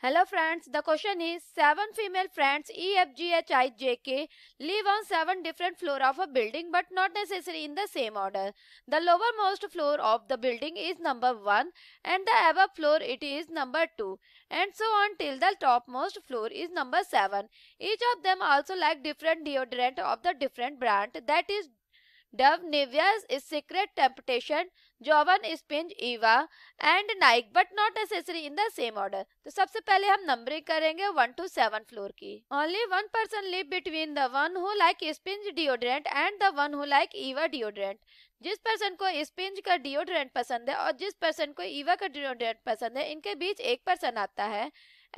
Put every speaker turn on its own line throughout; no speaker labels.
Hello friends, the question is 7 female friends E, F, G, H, I, J, K live on 7 different floor of a building but not necessarily in the same order. The lowermost floor of the building is number 1 and the above floor it is number 2 and so on till the topmost floor is number 7. Each of them also like different deodorant of the different brand that is Dove is secret temptation Jovan Spinz Eva and Nike but not necessary in the same order तो सबसे पहले हम numbering करेंगे one two seven floor की only one person live between the one who like Spinz deodorant and the one who like Eva deodorant जिस person को Spinz का deodorant पसंद है और जिस पर्सन को ईवा का डिओड्रेंट पसंद है इनके बीच एक पर्सन आता है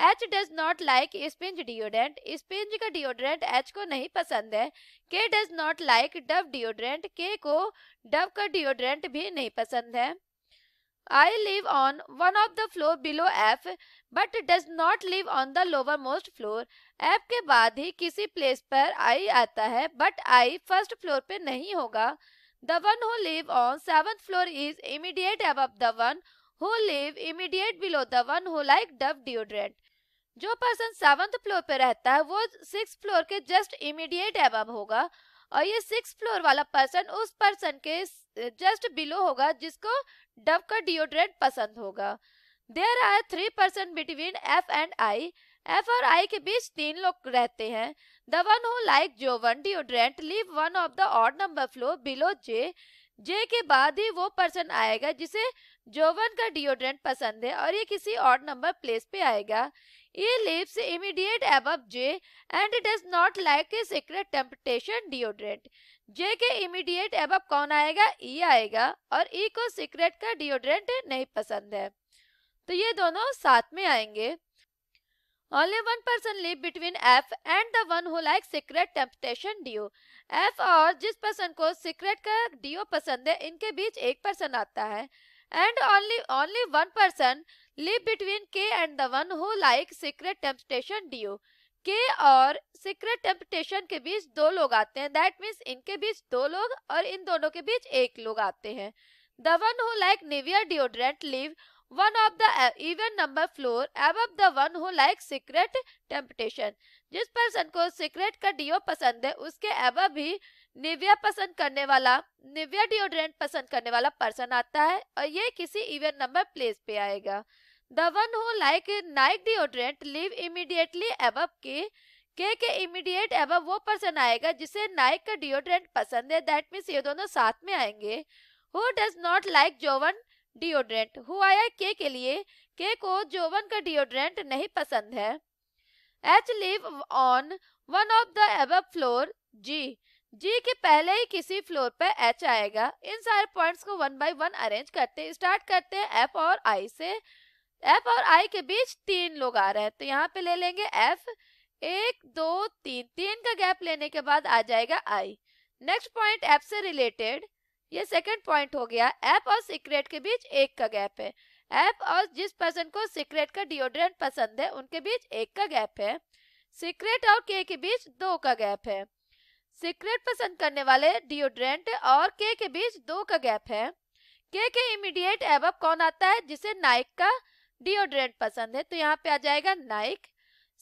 H does not like Spinz deodorant Spinz का डिओडरेंट एच को नहीं पसंद है K does not like Dove deodorant K को डव का डिओडरेंट भी नहीं पसंद है I live on one of the floor below F but does not live on the lower most floor F के बाद ही किसी प्लेस पर आई आता है बट आई फर्स्ट फ्लोर पे नहीं होगा the one who live on seven floor is immediate above the one who live immediate below the one who like Dove deodorant. जो पर्सन सेवंथ फ्लोर पे रहता है वो सिक्स फ्लोर के just immediate above होगा और ये सिक्स फ्लोर वाला पर्सन उस पर्सन के जस्ट बिलो होगा जिसको डव का डिओड्रेंट पसंद होगा there are three person between F and I F और आई के बीच तीन लोग रहते हैं the one who like Jovan deodorant live one of the odd number floor below J जे के बाद ही वो पर्सन आएगा जिसे जोवन का डिओड्रेंट पसंद है और ये किसी और नंबर प्लेस पे आएगा ये lives immediate above J and it is not like a secret temptation deodorant J के इमीडिएट एब कौन आएगा ई e आएगा और ई e को सीक्रेट का डिओड्रेंट नहीं पसंद है तो ये दोनों साथ में आएंगे Only one person live between F and the one who likes secret temptation DO. F और जिस person को secret का DO पसंद है इनके बीच एक person आता है And only only one person live between K and the one who likes secret temptation deo K और secret temptation के बीच दो लोग आते हैं That means इनके बीच दो लोग और इन दोनों के बीच एक लोग आते हैं the one who like Nivea deodorant live one of the uh, even number floor above the one who like secret temptation जिस पर्सन को सीक्रेट का डिओ पसंद है उसके एवा भी निव्या पसंद करने वाला निव्या डिओड्रेंट पसंद करने वाला पर्सन आता है और ये किसी इवन नंबर प्लेस पे आएगा the one who like Nike deodorant live immediately above K के के इमीडिएट एबव वो पर्सन आएगा जिसे नाइक का डिओड्रेंट पसंद है दैट मीन्स ये दोनों साथ में आएंगे who does not like Jovan deodorant हुआ है के के लिए के को जोवन का डिओड्रेंट नहीं पसंद है H live on one of the above floor G G के पहले ही किसी फ्लोर पर एच आएगा इन सारे पॉइंट्स को वन बाय वन अरेंज करते स्टार्ट करते हैं एफ और आई से एफ और आई के बीच तीन लोग आ रहे हैं तो यहाँ पे ले लेंगे एफ एक दो तीन तीन का गैप लेने के बाद आ जाएगा आई नेक्स्ट पॉइंट एफ से रिलेटेड ये सेकंड पॉइंट हो गया ऐप और सिक्रेट के बीच एक का गैप है ऐप और जिस पर्सन को सिक्रेट का डिओड्रेंट पसंद है उनके बीच एक का गैप है सिक्रेट और के के बीच दो का गैप है सिक्रेट पसंद करने वाले डिओड्रेंट और के के बीच दो का गैप है के के इमीडिएट एबअप कौन आता है जिसे नाइक का डिओड्रेंट पसंद है तो यहाँ पे आ जाएगा नाइक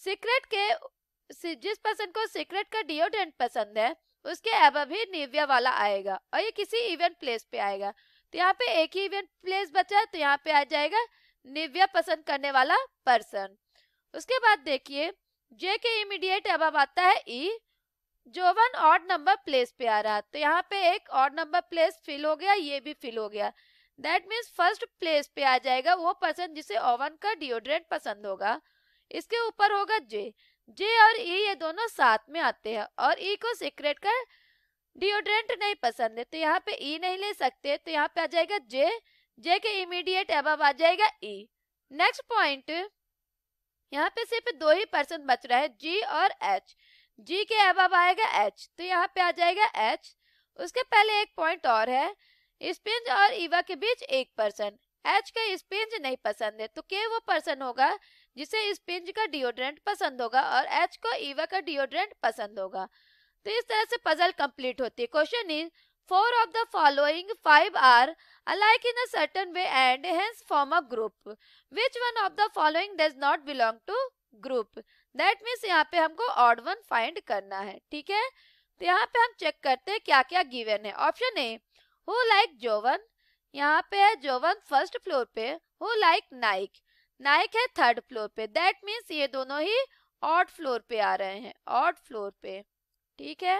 सिक्रेट के जिस पर्सन को सिक्रेट का डिओड्रेंट पसंद है उसके एबब भी निविया वाला आएगा और ये किसी इवेंट प्लेस पे आएगा तो यहाँ पे एक ही इवेंट प्लेस बचा है तो यहाँ पे आ जाएगा निविया पसंद करने वाला पर्सन उसके बाद देखिए जे के इमीडिएट अब आता है ई e, जो वन ऑड नंबर प्लेस पे आ रहा तो यहाँ पे एक ऑड नंबर प्लेस फिल हो गया ये भी फिल हो गया दैट मीन्स फर्स्ट प्लेस पे आ जाएगा वो पर्सन जिसे ओवन का डिओड्रेंट पसंद होगा इसके ऊपर होगा जे जे और ई ये दोनों साथ में आते हैं और ई को सीक्रेट का डिओड्रेंट नहीं पसंद है तो यहाँ पे ई नहीं ले सकते तो यहाँ पे आ जाएगा जे जे के इमीडिएट अब आ जाएगा ई नेक्स्ट पॉइंट यहाँ पे सिर्फ दो ही पर्सन बच रहा है जी और एच जी के अब आएगा एच तो यहाँ पे आ जाएगा एच उसके पहले एक पॉइंट और है स्पिंज और ईवा के बीच एक पर्सन एच का स्पिंज नहीं पसंद है तो के वो पर्सन होगा जिसे स्पिंज का डिओड्रेंट पसंद होगा और एच को ईवा का डिओड्रेंट पसंद होगा तो इस तरह से पजल कंप्लीट होती है question is four of the following five are alike in a certain way and hence form a group which one of the following does not belong to group that means यहाँ पे हमको odd one find करना है ठीक है तो यहाँ पे हम चेक करते हैं क्या क्या गिवन है ऑप्शन ए हु लाइक जोवन यहाँ पे है जोवन फर्स्ट फ्लोर पे हु लाइक नाइक नाइक है थर्ड फ्लोर पे दैट मीन्स ये दोनों ही ऑर्ड फ्लोर पे आ रहे हैं ऑड फ्लोर पे ठीक है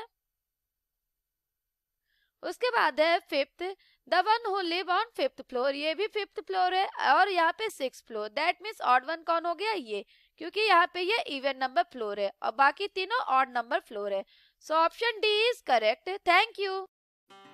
उसके बाद है fifth the one who live on fifth floor ये भी फिफ्थ फ्लोर है और यहाँ पे six floor that means odd one कौन हो गया ये क्योंकि यहाँ पे ये इवन नंबर फ्लोर है और बाकी तीनों ऑर्ड नंबर फ्लोर है so option D is correct thank you